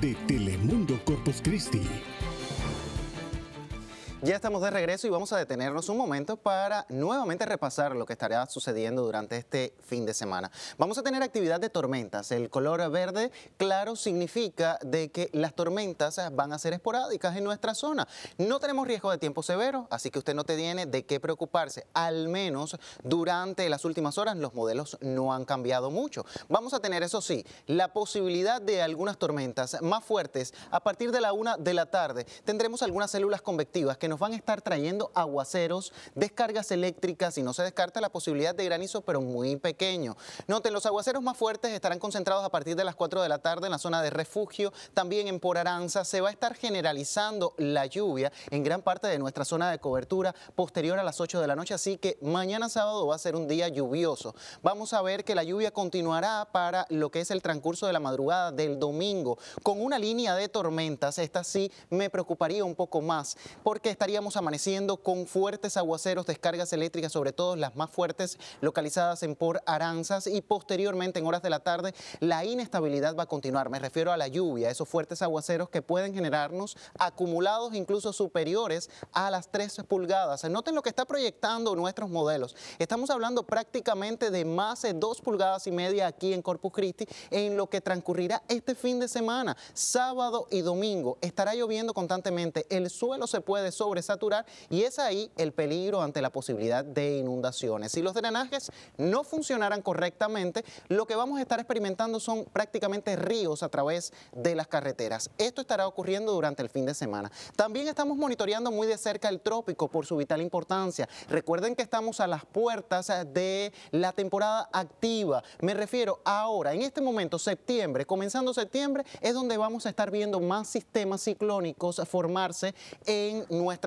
de Telemundo Corpus Christi. Ya estamos de regreso y vamos a detenernos un momento para nuevamente repasar lo que estaría sucediendo durante este fin de semana. Vamos a tener actividad de tormentas. El color verde claro significa de que las tormentas van a ser esporádicas en nuestra zona. No tenemos riesgo de tiempo severo, así que usted no te tiene de qué preocuparse. Al menos durante las últimas horas los modelos no han cambiado mucho. Vamos a tener, eso sí, la posibilidad de algunas tormentas más fuertes a partir de la una de la tarde. Tendremos algunas células convectivas que nos van a estar trayendo aguaceros, descargas eléctricas y no se descarta la posibilidad de granizo, pero muy pequeño. Noten, los aguaceros más fuertes estarán concentrados a partir de las 4 de la tarde en la zona de refugio, también en Por Aranza. Se va a estar generalizando la lluvia en gran parte de nuestra zona de cobertura posterior a las 8 de la noche, así que mañana sábado va a ser un día lluvioso. Vamos a ver que la lluvia continuará para lo que es el transcurso de la madrugada del domingo, con una línea de tormentas. Esta sí me preocuparía un poco más, porque estaríamos amaneciendo con fuertes aguaceros, descargas eléctricas, sobre todo las más fuertes localizadas en Por Aranzas y posteriormente en horas de la tarde la inestabilidad va a continuar. Me refiero a la lluvia, esos fuertes aguaceros que pueden generarnos acumulados incluso superiores a las 3 pulgadas. Noten lo que está proyectando nuestros modelos. Estamos hablando prácticamente de más de 2 pulgadas y media aquí en Corpus Christi en lo que transcurrirá este fin de semana, sábado y domingo. Estará lloviendo constantemente, el suelo se puede sobre sobresaturar y es ahí el peligro ante la posibilidad de inundaciones. Si los drenajes no funcionaran correctamente, lo que vamos a estar experimentando son prácticamente ríos a través de las carreteras. Esto estará ocurriendo durante el fin de semana. También estamos monitoreando muy de cerca el trópico por su vital importancia. Recuerden que estamos a las puertas eh, de la temporada activa. Me refiero ahora, en este momento, septiembre, comenzando septiembre, es donde vamos a estar viendo más sistemas ciclónicos formarse en nuestra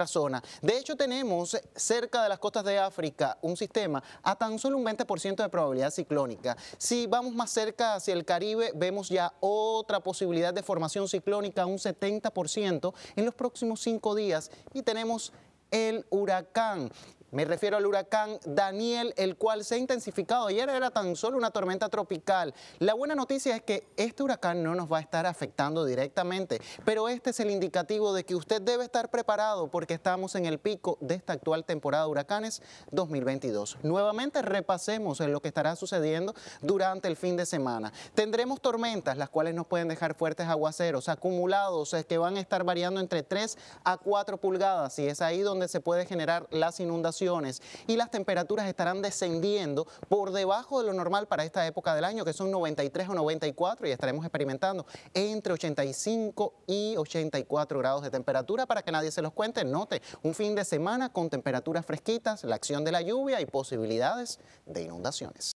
de hecho, tenemos cerca de las costas de África un sistema a tan solo un 20% de probabilidad ciclónica. Si vamos más cerca hacia el Caribe, vemos ya otra posibilidad de formación ciclónica, un 70% en los próximos cinco días. Y tenemos el huracán me refiero al huracán Daniel, el cual se ha intensificado. Ayer era tan solo una tormenta tropical. La buena noticia es que este huracán no nos va a estar afectando directamente, pero este es el indicativo de que usted debe estar preparado porque estamos en el pico de esta actual temporada de huracanes 2022. Nuevamente repasemos en lo que estará sucediendo durante el fin de semana. Tendremos tormentas, las cuales nos pueden dejar fuertes aguaceros acumulados que van a estar variando entre 3 a 4 pulgadas y es ahí donde se puede generar las inundaciones y las temperaturas estarán descendiendo por debajo de lo normal para esta época del año, que son 93 o 94 y estaremos experimentando entre 85 y 84 grados de temperatura para que nadie se los cuente. Note, un fin de semana con temperaturas fresquitas, la acción de la lluvia y posibilidades de inundaciones.